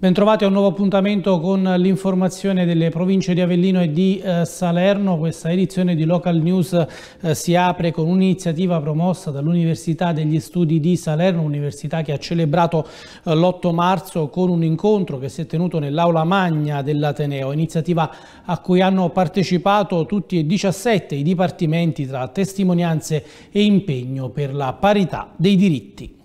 Bentrovati a un nuovo appuntamento con l'informazione delle province di Avellino e di eh, Salerno. Questa edizione di Local News eh, si apre con un'iniziativa promossa dall'Università degli Studi di Salerno, un'università che ha celebrato eh, l'8 marzo con un incontro che si è tenuto nell'Aula Magna dell'Ateneo, iniziativa a cui hanno partecipato tutti e 17 i dipartimenti tra testimonianze e impegno per la parità dei diritti.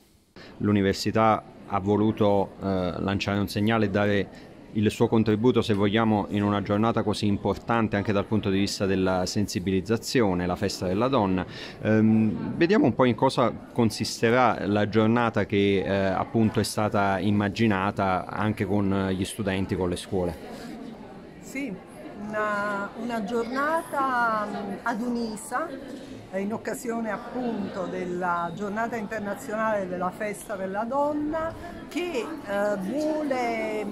L'università ha voluto eh, lanciare un segnale e dare il suo contributo, se vogliamo, in una giornata così importante anche dal punto di vista della sensibilizzazione, la festa della donna. Ehm, vediamo un po' in cosa consisterà la giornata che eh, appunto è stata immaginata anche con gli studenti, con le scuole. Sì, una, una giornata mm, ad unisa in occasione appunto della giornata internazionale della festa della donna che eh, vuole eh,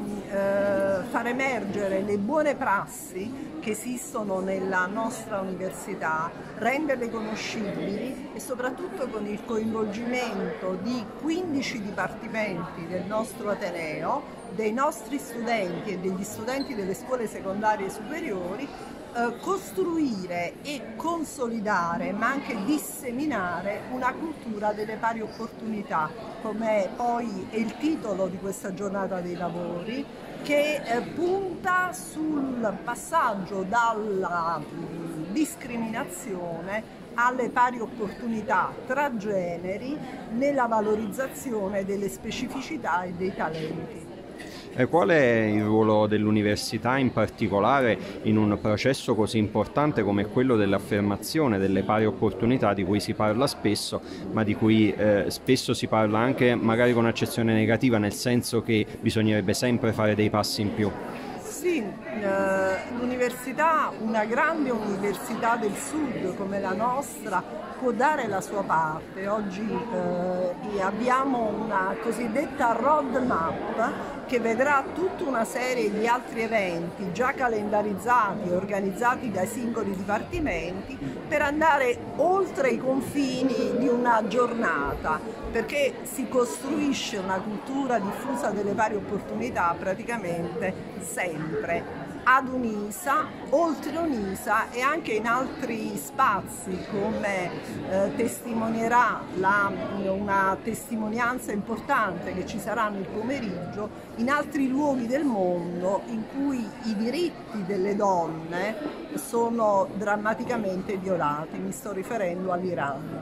far emergere le buone prassi che esistono nella nostra università, renderle conoscibili e soprattutto con il coinvolgimento di 15 dipartimenti del nostro Ateneo, dei nostri studenti e degli studenti delle scuole secondarie e superiori eh, costruire e consolidare, ma anche disseminare una cultura delle pari opportunità, come poi è il titolo di questa giornata dei lavori, che eh, punta sul passaggio dalla mm, discriminazione alle pari opportunità tra generi nella valorizzazione delle specificità e dei talenti. E qual è il ruolo dell'università in particolare in un processo così importante come quello dell'affermazione delle pari opportunità di cui si parla spesso, ma di cui eh, spesso si parla anche magari con accezione negativa, nel senso che bisognerebbe sempre fare dei passi in più? Sì, eh, l'università, una grande università del sud come la nostra, può dare la sua parte. Oggi eh, abbiamo una cosiddetta roadmap che vedrà tutta una serie di altri eventi già calendarizzati e organizzati dai singoli dipartimenti per andare oltre i confini di una giornata, perché si costruisce una cultura diffusa delle varie opportunità praticamente sempre sempre ad Unisa, oltre Unisa e anche in altri spazi come eh, testimonierà la, una testimonianza importante che ci sarà nel pomeriggio, in altri luoghi del mondo in cui i diritti delle donne sono drammaticamente violati, mi sto riferendo all'Iran.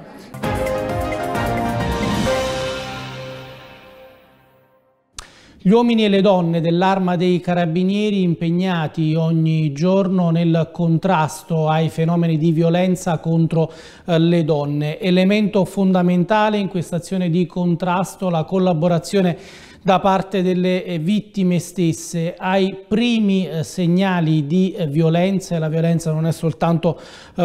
Gli uomini e le donne dell'arma dei carabinieri impegnati ogni giorno nel contrasto ai fenomeni di violenza contro eh, le donne. Elemento fondamentale in questa azione di contrasto la collaborazione da parte delle eh, vittime stesse. Ai primi eh, segnali di eh, violenza, e la violenza non è soltanto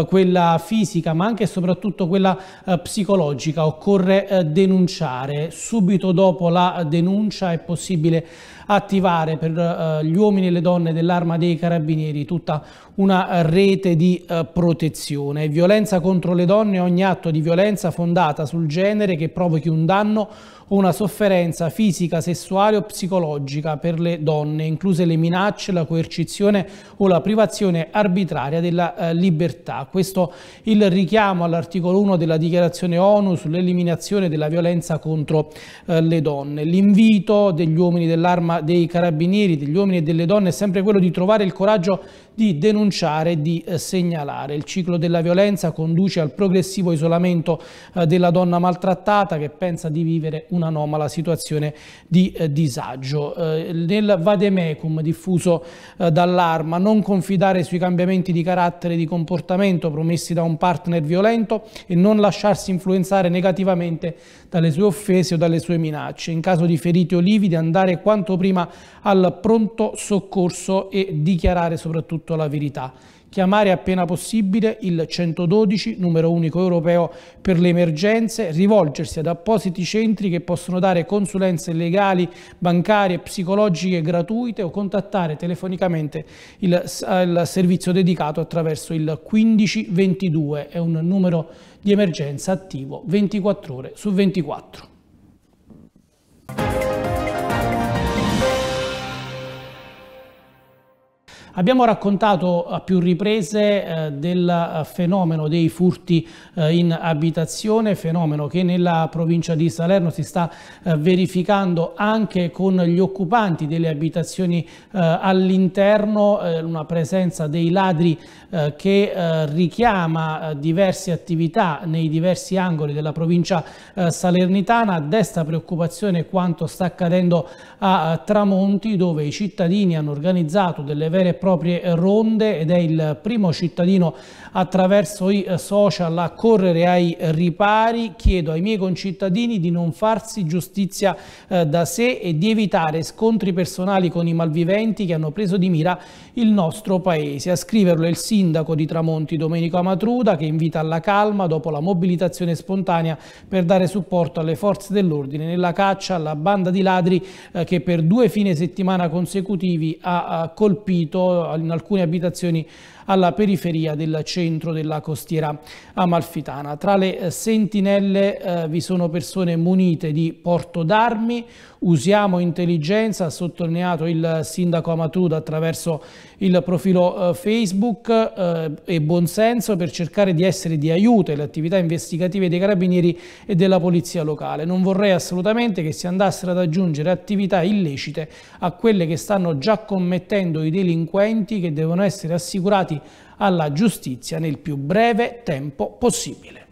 quella fisica ma anche e soprattutto quella psicologica, occorre denunciare. Subito dopo la denuncia è possibile attivare per gli uomini e le donne dell'arma dei carabinieri tutta una rete di protezione. Violenza contro le donne è ogni atto di violenza fondata sul genere che provochi un danno una sofferenza fisica, sessuale o psicologica per le donne, incluse le minacce, la coercizione o la privazione arbitraria della eh, libertà. Questo il richiamo all'articolo 1 della dichiarazione ONU sull'eliminazione della violenza contro eh, le donne. L'invito degli uomini dell'arma dei carabinieri, degli uomini e delle donne è sempre quello di trovare il coraggio di denunciare e di eh, segnalare. Il ciclo della violenza conduce al progressivo isolamento eh, della donna maltrattata che pensa di vivere un un'anomala situazione di eh, disagio. Eh, nel vademecum diffuso eh, dall'arma, non confidare sui cambiamenti di carattere e di comportamento promessi da un partner violento e non lasciarsi influenzare negativamente dalle sue offese o dalle sue minacce. In caso di feriti o lividi andare quanto prima al pronto soccorso e dichiarare soprattutto la verità chiamare appena possibile il 112, numero unico europeo per le emergenze, rivolgersi ad appositi centri che possono dare consulenze legali, bancarie, psicologiche gratuite o contattare telefonicamente il, il servizio dedicato attraverso il 1522, è un numero di emergenza attivo 24 ore su 24. Abbiamo raccontato a più riprese eh, del eh, fenomeno dei furti eh, in abitazione, fenomeno che nella provincia di Salerno si sta verificando anche con gli occupanti delle abitazioni all'interno, una presenza dei ladri che richiama diverse attività nei diversi angoli della provincia salernitana, desta preoccupazione quanto sta accadendo a Tramonti dove i cittadini hanno organizzato delle vere e proprie proprie ronde ed è il primo cittadino attraverso i eh, social a correre ai ripari, chiedo ai miei concittadini di non farsi giustizia eh, da sé e di evitare scontri personali con i malviventi che hanno preso di mira il nostro paese. A scriverlo è il sindaco di Tramonti Domenico Amatruda che invita alla calma dopo la mobilitazione spontanea per dare supporto alle forze dell'ordine nella caccia alla banda di ladri eh, che per due fine settimana consecutivi ha, ha colpito in alcune abitazioni alla periferia del centro della costiera amalfitana. Tra le eh, sentinelle eh, vi sono persone munite di porto d'armi, usiamo intelligenza, ha sottolineato il sindaco Amatuda attraverso il profilo eh, Facebook eh, e buonsenso per cercare di essere di aiuto alle attività investigative dei carabinieri e della polizia locale. Non vorrei assolutamente che si andassero ad aggiungere attività illecite a quelle che stanno già commettendo i delinquenti che devono essere assicurati alla giustizia nel più breve tempo possibile.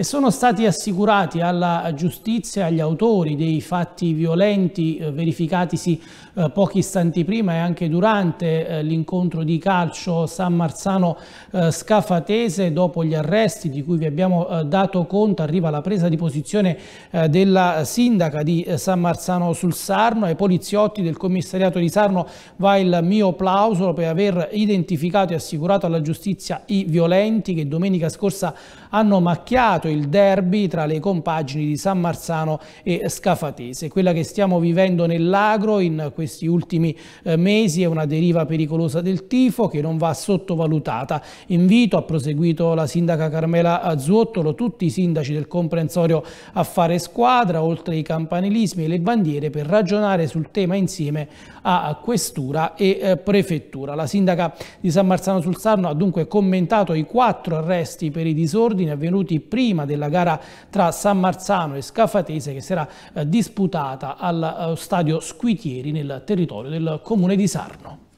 e sono stati assicurati alla giustizia e agli autori dei fatti violenti eh, verificatisi eh, pochi istanti prima e anche durante eh, l'incontro di calcio San Marzano eh, Scafatese dopo gli arresti di cui vi abbiamo eh, dato conto arriva la presa di posizione eh, della sindaca di San Marzano sul Sarno ai poliziotti del commissariato di Sarno va il mio plauso per aver identificato e assicurato alla giustizia i violenti che domenica scorsa hanno macchiato il derby tra le compagini di San Marzano e Scafatese. Quella che stiamo vivendo nell'agro in questi ultimi eh, mesi è una deriva pericolosa del tifo che non va sottovalutata. Invito, ha proseguito la sindaca Carmela Azzuottolo, tutti i sindaci del comprensorio a fare squadra, oltre i campanilismi e le bandiere, per ragionare sul tema insieme a Questura e eh, Prefettura. La sindaca di San Marzano sul Sarno ha dunque commentato i quattro arresti per i disordini avvenuti prima prima della gara tra San Marzano e Scafatese che sarà eh, disputata al eh, stadio Squitieri nel territorio del comune di Sarno.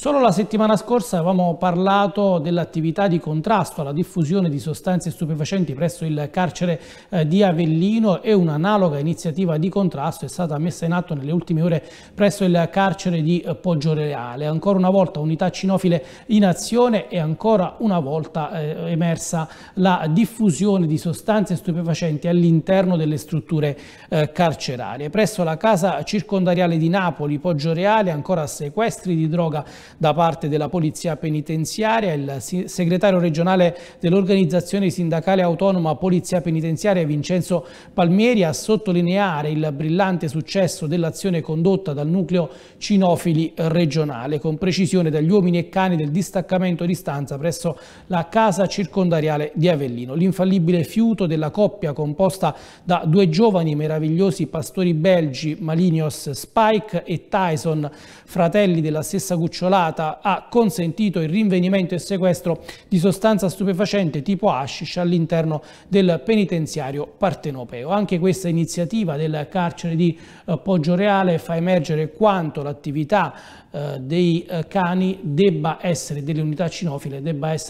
Solo la settimana scorsa avevamo parlato dell'attività di contrasto alla diffusione di sostanze stupefacenti presso il carcere eh, di Avellino e un'analoga iniziativa di contrasto è stata messa in atto nelle ultime ore presso il carcere di eh, Poggio Reale. Ancora una volta unità cinofile in azione e ancora una volta eh, emersa la diffusione di sostanze stupefacenti all'interno delle strutture eh, carcerarie. Presso la casa circondariale di Napoli, Poggio Reale, ancora sequestri di droga da parte della Polizia Penitenziaria. Il segretario regionale dell'organizzazione sindacale autonoma Polizia Penitenziaria Vincenzo Palmieri a sottolineare il brillante successo dell'azione condotta dal nucleo cinofili regionale, con precisione dagli uomini e cani del distaccamento di stanza presso la casa circondariale di Avellino. L'infallibile fiuto della coppia composta da due giovani meravigliosi pastori belgi, Malinios Spike e Tyson, fratelli della stessa cucciolata regolata ha consentito il rinvenimento e sequestro di sostanza stupefacente tipo hashish all'interno del penitenziario partenopeo. Anche questa iniziativa del carcere di eh, Poggioreale fa emergere quanto l'attività eh, dei eh, cani debba essere, delle unità cinofile, debba essere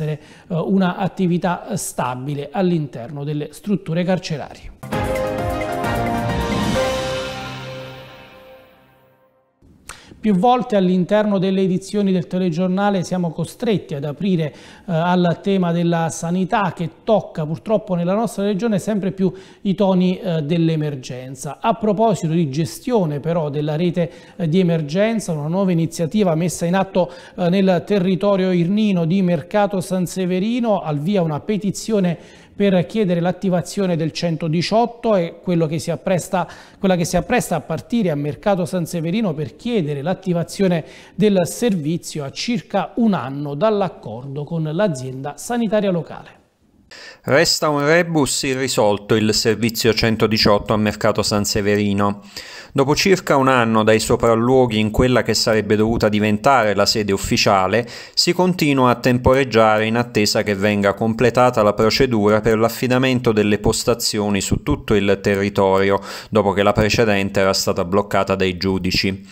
un'attività stabile all'interno delle strutture carcerarie. Più volte all'interno delle edizioni del telegiornale siamo costretti ad aprire eh, al tema della sanità che tocca purtroppo nella nostra regione sempre più i toni eh, dell'emergenza. A proposito di gestione però della rete eh, di emergenza, una nuova iniziativa messa in atto eh, nel territorio irnino di Mercato San Severino, al via una petizione per chiedere l'attivazione del 118 e che appresta, quella che si appresta a partire a Mercato San Severino per chiedere l'attivazione del servizio a circa un anno dall'accordo con l'azienda sanitaria locale. Resta un rebus irrisolto il servizio 118 a Mercato San Severino. Dopo circa un anno dai sopralluoghi in quella che sarebbe dovuta diventare la sede ufficiale, si continua a temporeggiare in attesa che venga completata la procedura per l'affidamento delle postazioni su tutto il territorio, dopo che la precedente era stata bloccata dai giudici.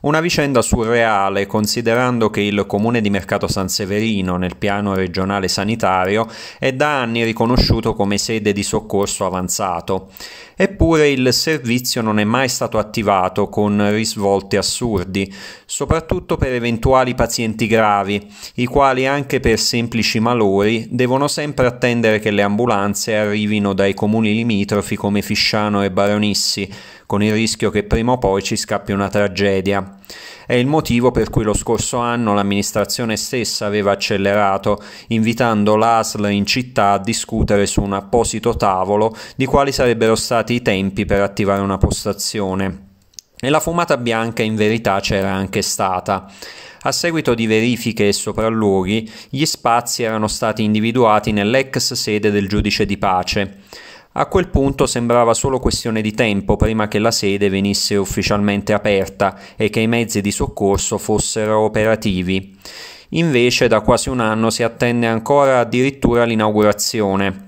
Una vicenda surreale considerando che il comune di Mercato San Severino nel piano regionale sanitario è da anni riconosciuto come sede di soccorso avanzato. Eppure il servizio non è mai stato attivato con risvolti assurdi, soprattutto per eventuali pazienti gravi, i quali anche per semplici malori devono sempre attendere che le ambulanze arrivino dai comuni limitrofi come Fisciano e Baronissi, con il rischio che prima o poi ci scappi una tragedia. È il motivo per cui lo scorso anno l'amministrazione stessa aveva accelerato, invitando l'ASL in città a discutere su un apposito tavolo di quali sarebbero stati i tempi per attivare una postazione. E la fumata bianca in verità c'era anche stata. A seguito di verifiche e sopralluoghi, gli spazi erano stati individuati nell'ex sede del giudice di pace. A quel punto sembrava solo questione di tempo prima che la sede venisse ufficialmente aperta e che i mezzi di soccorso fossero operativi. Invece da quasi un anno si attende ancora addirittura l'inaugurazione.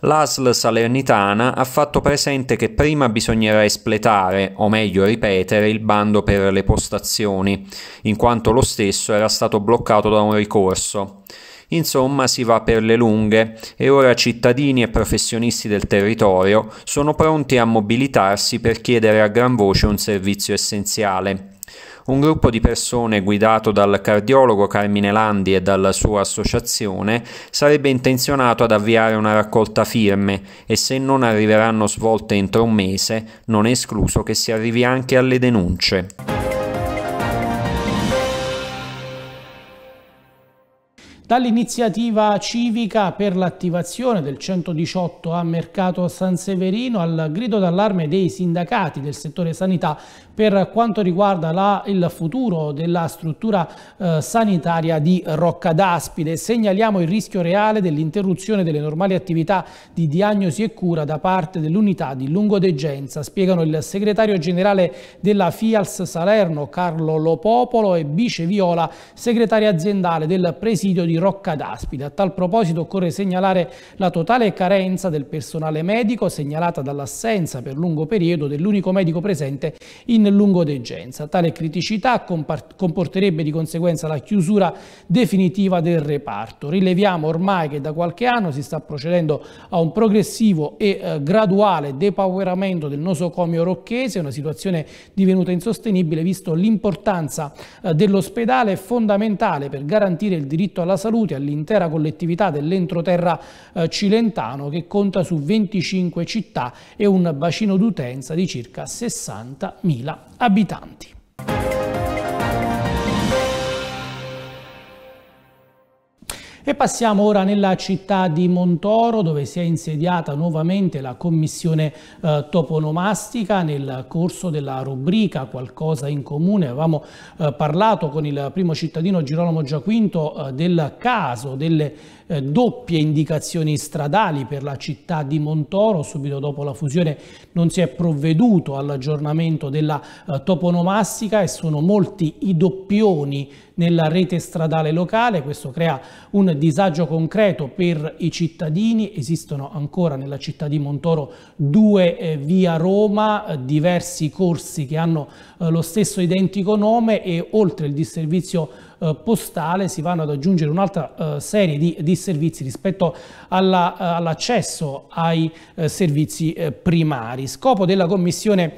L'ASL Salernitana ha fatto presente che prima bisognerà espletare, o meglio ripetere, il bando per le postazioni, in quanto lo stesso era stato bloccato da un ricorso. Insomma, si va per le lunghe e ora cittadini e professionisti del territorio sono pronti a mobilitarsi per chiedere a gran voce un servizio essenziale. Un gruppo di persone guidato dal cardiologo Carmine Landi e dalla sua associazione sarebbe intenzionato ad avviare una raccolta firme e se non arriveranno svolte entro un mese non è escluso che si arrivi anche alle denunce. Dall'iniziativa civica per l'attivazione del 118 a Mercato San Severino al grido d'allarme dei sindacati del settore sanità per quanto riguarda la, il futuro della struttura eh, sanitaria di Rocca d'Aspide. Segnaliamo il rischio reale dell'interruzione delle normali attività di diagnosi e cura da parte dell'unità di lungodegenza, spiegano il segretario generale della FIALS Salerno Carlo Lopopolo e Bice Viola, segretaria aziendale del presidio di di Rocca d'Aspida. A tal proposito occorre segnalare la totale carenza del personale medico segnalata dall'assenza per lungo periodo dell'unico medico presente in lungodegenza. Tale criticità comporterebbe di conseguenza la chiusura definitiva del reparto. Rileviamo ormai che da qualche anno si sta procedendo a un progressivo e eh, graduale depauperamento del nosocomio rocchese, una situazione divenuta insostenibile visto l'importanza eh, dell'ospedale fondamentale per garantire il diritto alla salute salute all'intera collettività dell'entroterra eh, cilentano che conta su 25 città e un bacino d'utenza di circa 60.000 abitanti. E passiamo ora nella città di Montoro dove si è insediata nuovamente la commissione eh, toponomastica nel corso della rubrica Qualcosa in Comune. Avevamo eh, parlato con il primo cittadino Girolamo Giaquinto eh, del caso delle eh, doppie indicazioni stradali per la città di Montoro, subito dopo la fusione non si è provveduto all'aggiornamento della eh, toponomastica e sono molti i doppioni nella rete stradale locale, questo crea un disagio concreto per i cittadini, esistono ancora nella città di Montoro due eh, via Roma, eh, diversi corsi che hanno eh, lo stesso identico nome e oltre il disservizio eh, postale si vanno ad aggiungere un'altra eh, serie di, di, servizi rispetto eh, all'accesso all ai servizi primari. Scopo della commissione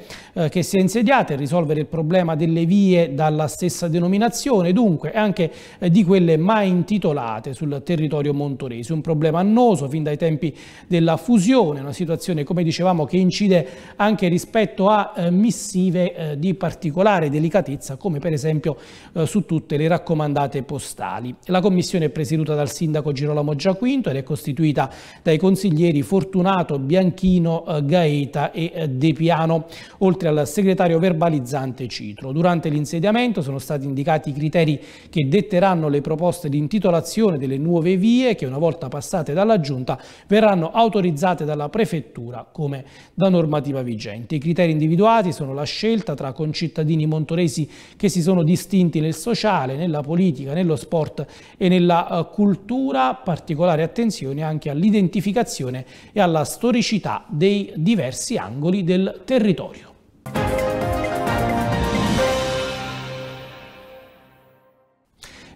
che si è insediata è risolvere il problema delle vie dalla stessa denominazione, dunque anche di quelle mai intitolate sul territorio montorese. Un problema annoso fin dai tempi della fusione, una situazione come dicevamo che incide anche rispetto a missive di particolare delicatezza come per esempio su tutte le raccomandazioni mandate postali. La commissione è presieduta dal sindaco Girolamo Giaquinto ed è costituita dai consiglieri Fortunato, Bianchino, eh, Gaeta e eh, De Piano, oltre al segretario verbalizzante Citro. Durante l'insediamento sono stati indicati i criteri che detteranno le proposte di intitolazione delle nuove vie che una volta passate dalla Giunta verranno autorizzate dalla Prefettura come da normativa vigente. I criteri individuati sono la scelta tra concittadini montoresi che si sono distinti nel sociale, nella nella politica, nello sport e nella eh, cultura, particolare attenzione anche all'identificazione e alla storicità dei diversi angoli del territorio.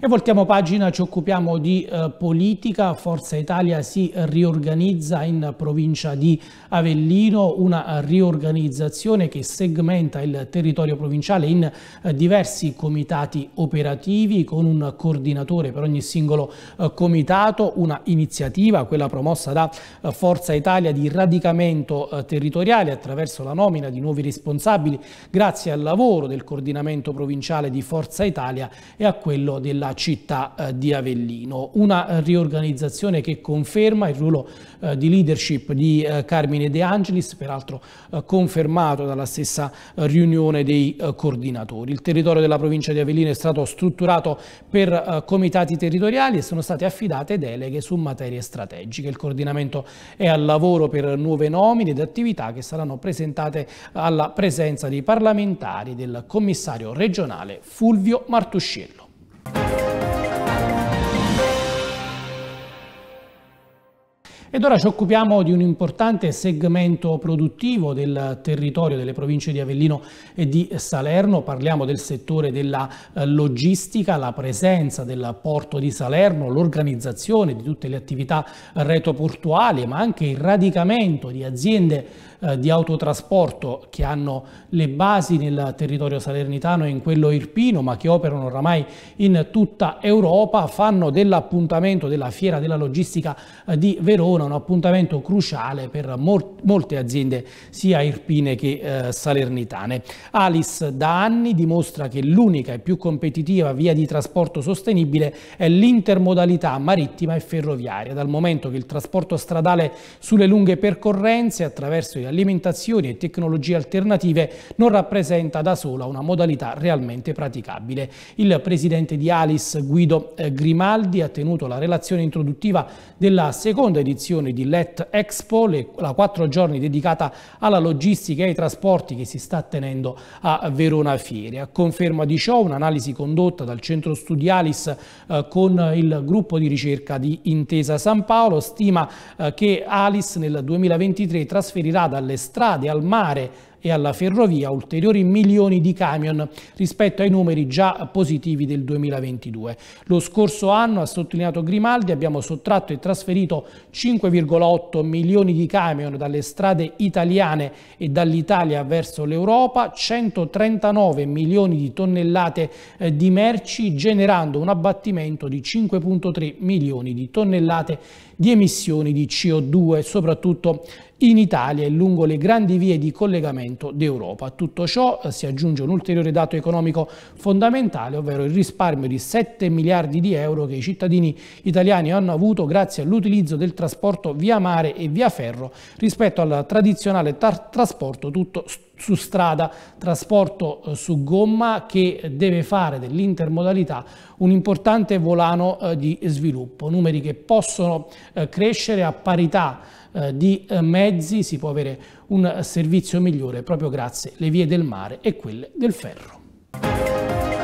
E voltiamo pagina, ci occupiamo di eh, politica. Forza Italia si riorganizza in provincia di Avellino, una riorganizzazione che segmenta il territorio provinciale in eh, diversi comitati operativi con un coordinatore per ogni singolo eh, comitato, una iniziativa, quella promossa da eh, Forza Italia di radicamento eh, territoriale attraverso la nomina di nuovi responsabili grazie al lavoro del coordinamento provinciale di Forza Italia e a quello della della città eh, di Avellino. Una eh, riorganizzazione che conferma il ruolo eh, di leadership di Carmine De Angelis, peraltro confermato dalla stessa riunione dei coordinatori. Il territorio della provincia di Avellino è stato strutturato per comitati territoriali e sono state affidate deleghe su materie strategiche. Il coordinamento è al lavoro per nuove nomine ed attività che saranno presentate alla presenza dei parlamentari del commissario regionale Fulvio Martuscello. Ed ora ci occupiamo di un importante segmento produttivo del territorio delle province di Avellino e di Salerno. Parliamo del settore della eh, logistica, la presenza del porto di Salerno, l'organizzazione di tutte le attività retoportuali, ma anche il radicamento di aziende eh, di autotrasporto che hanno le basi nel territorio salernitano e in quello irpino, ma che operano oramai in tutta Europa, fanno dell'appuntamento della Fiera della Logistica eh, di Verona un appuntamento cruciale per mol molte aziende sia irpine che eh, salernitane. Alice da anni dimostra che l'unica e più competitiva via di trasporto sostenibile è l'intermodalità marittima e ferroviaria, dal momento che il trasporto stradale sulle lunghe percorrenze attraverso i alimentazioni e tecnologie alternative non rappresenta da sola una modalità realmente praticabile. Il presidente di Alice, Guido eh, Grimaldi, ha tenuto la relazione introduttiva della seconda edizione di Let Expo, la quattro giorni dedicata alla logistica e ai trasporti che si sta tenendo a Verona Fiere. A conferma di ciò un'analisi condotta dal centro studi Alice eh, con il gruppo di ricerca di Intesa San Paolo stima eh, che Alice nel 2023 trasferirà dal alle strade, al mare e alla ferrovia ulteriori milioni di camion rispetto ai numeri già positivi del 2022. Lo scorso anno, ha sottolineato Grimaldi, abbiamo sottratto e trasferito 5,8 milioni di camion dalle strade italiane e dall'Italia verso l'Europa, 139 milioni di tonnellate eh, di merci generando un abbattimento di 5,3 milioni di tonnellate di emissioni di CO2, soprattutto in Italia e lungo le grandi vie di collegamento d'Europa. A tutto ciò eh, si aggiunge un ulteriore dato economico fondamentale, ovvero il risparmio di 7 miliardi di euro che i cittadini italiani hanno avuto grazie all'utilizzo del trasporto via mare e via ferro rispetto al tradizionale tra trasporto tutto strutturato su strada, trasporto eh, su gomma che deve fare dell'intermodalità un importante volano eh, di sviluppo, numeri che possono eh, crescere a parità di mezzi, si può avere un servizio migliore proprio grazie alle vie del mare e quelle del ferro.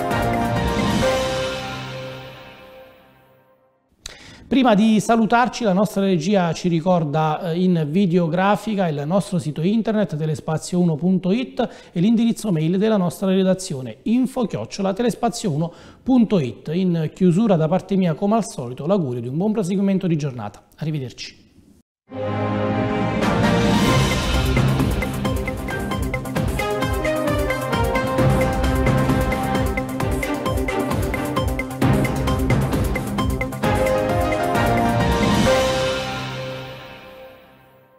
Prima di salutarci la nostra regia ci ricorda eh, in videografica il nostro sito internet telespazio1.it e l'indirizzo mail della nostra redazione info-telespazio1.it. In chiusura da parte mia come al solito l'augurio di un buon proseguimento di giornata. Arrivederci.